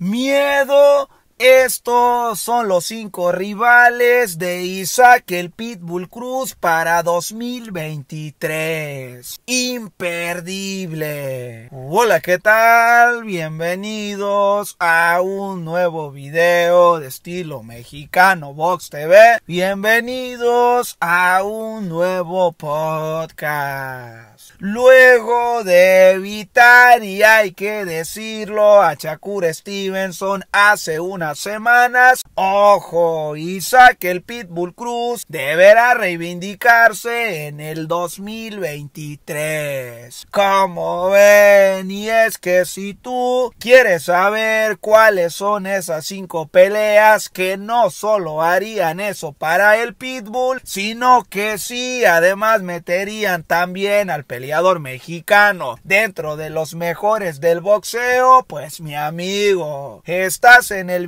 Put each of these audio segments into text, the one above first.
miedo estos son los cinco rivales de Isaac el Pitbull Cruz para 2023. Imperdible. Hola, ¿qué tal? Bienvenidos a un nuevo video de estilo mexicano Vox TV. Bienvenidos a un nuevo podcast. Luego de evitar, y hay que decirlo, a Shakur Stevenson hace una semanas. Ojo, saque el Pitbull Cruz deberá reivindicarse en el 2023. Como ven, y es que si tú quieres saber cuáles son esas cinco peleas que no solo harían eso para el Pitbull, sino que sí, además meterían también al peleador mexicano dentro de los mejores del boxeo, pues mi amigo, estás en el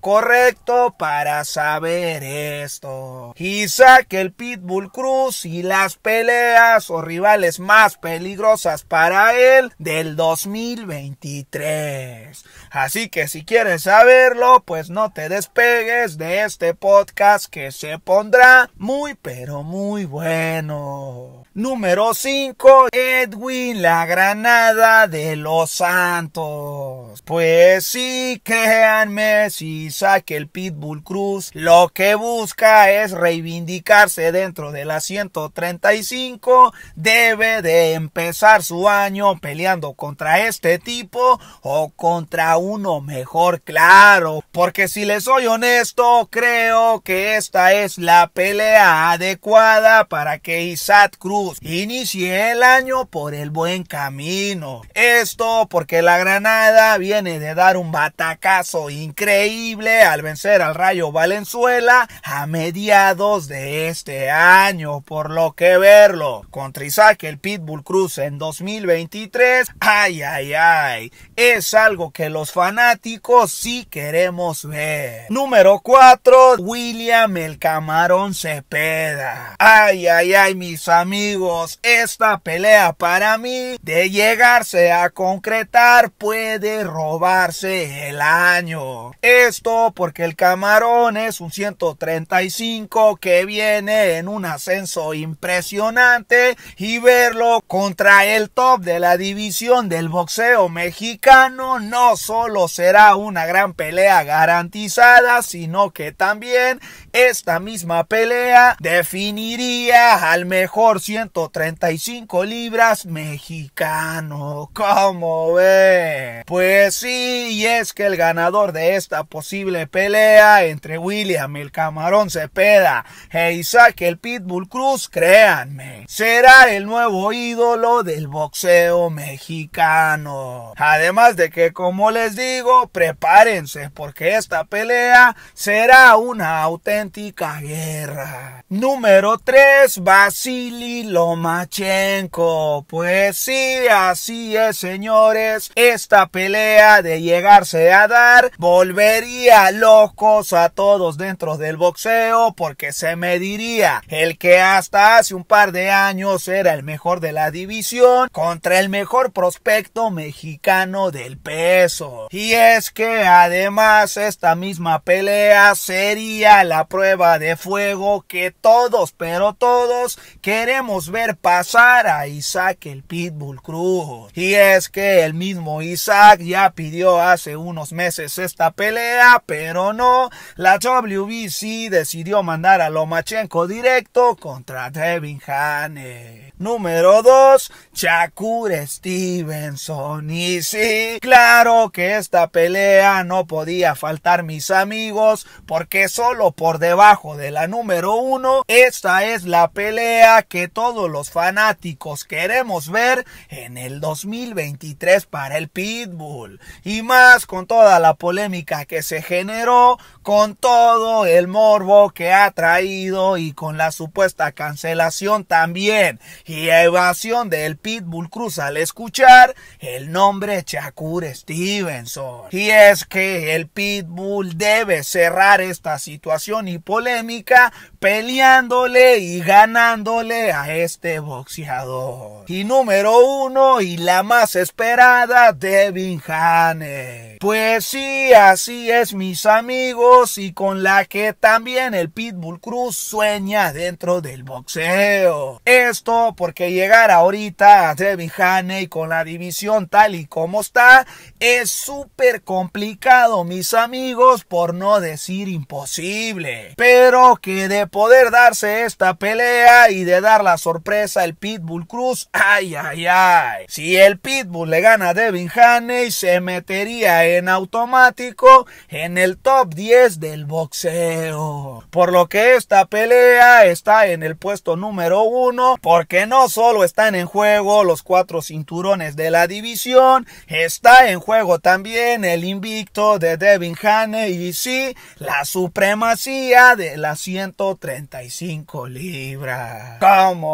correcto para saber esto. Quizá que el Pitbull Cruz y las peleas o rivales más peligrosas para él del 2023. Así que si quieres saberlo, pues no te despegues de este podcast que se pondrá muy pero muy bueno. Número 5, Edwin La Granada de los Santos. Pues sí, créanme, si saque el Pitbull Cruz, lo que busca es reivindicarse dentro de la 135, debe de empezar su año peleando contra este tipo o contra uno mejor, claro. Porque si les soy honesto, creo que esta es la pelea adecuada para que Isaac Cruz Inicié el año por el buen camino. Esto porque la Granada viene de dar un batacazo increíble al vencer al Rayo Valenzuela a mediados de este año, por lo que verlo contra Isaac el Pitbull Cruz en 2023, ay, ay, ay, es algo que los fanáticos sí queremos ver. Número 4, William el Camarón Cepeda. Ay, ay, ay, mis amigos esta pelea para mí de llegarse a concretar puede robarse el año. Esto porque el camarón es un 135 que viene en un ascenso impresionante y verlo contra el top de la división del boxeo mexicano no solo será una gran pelea garantizada, sino que también esta misma pelea definiría al mejor 100 135 libras mexicano. ¿Cómo ve? Pues sí, y es que el ganador de esta posible pelea entre William el Camarón Cepeda e Isaac el Pitbull Cruz, créanme, será el nuevo ídolo del boxeo mexicano. Además de que, como les digo, prepárense porque esta pelea será una auténtica guerra. Número 3, Vasily Lomachenko. Pues sí, así es, señores. Esta pelea de llegarse a dar volvería locos a todos dentro del boxeo porque se mediría el que hasta hace un par de años era el mejor de la división contra el mejor prospecto mexicano del peso. Y es que además esta misma pelea sería la prueba de fuego que todos, pero todos queremos ver pasar a Isaac el Pitbull Cruz. Y es que el mismo Isaac ya pidió hace unos meses esta pelea, pero no. La WBC decidió mandar a Lomachenko directo contra Devin Haney. Número 2, Shakur Stevenson. Y sí, claro que esta pelea no podía faltar, mis amigos, porque solo por debajo de la número 1, esta es la pelea que todos todos los fanáticos queremos ver en el 2023 para el Pitbull. Y más con toda la polémica que se generó, con todo el morbo que ha traído y con la supuesta cancelación también y evasión del Pitbull Cruz al escuchar el nombre Chakur Stevenson. Y es que el Pitbull debe cerrar esta situación y polémica peleándole y ganándole a este boxeador. Y número uno y la más esperada, Devin Haney. Pues sí, así es mis amigos y con la que también el Pitbull Cruz sueña dentro del boxeo. Esto porque llegar ahorita a Devin Haney con la división tal y como está es súper complicado mis amigos por no decir imposible. Pero que de poder darse esta pelea y de dar las sorpresa, el Pitbull Cruz. Ay, ay, ay. Si el Pitbull le gana a Devin Haney, se metería en automático en el top 10 del boxeo. Por lo que esta pelea está en el puesto número 1, porque no solo están en juego los cuatro cinturones de la división, está en juego también el invicto de Devin Haney y sí, la supremacía de las 135 libras. ¿Cómo?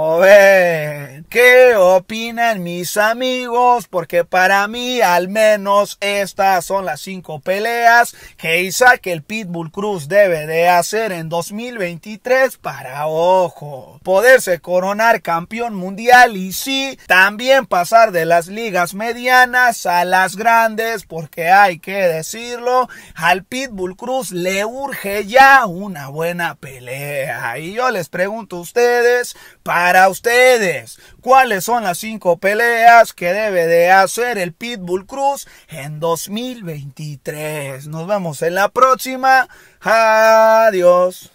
¿qué opinan mis amigos? Porque para mí, al menos, estas son las cinco peleas que Isaac el Pitbull Cruz debe de hacer en 2023 para, ojo, poderse coronar campeón mundial y sí, también pasar de las ligas medianas a las grandes, porque hay que decirlo, al Pitbull Cruz le urge ya una buena pelea. Y yo les pregunto a ustedes, ¿para para ustedes. ¿Cuáles son las cinco peleas que debe de hacer el Pitbull Cruz en 2023? Nos vemos en la próxima. Adiós.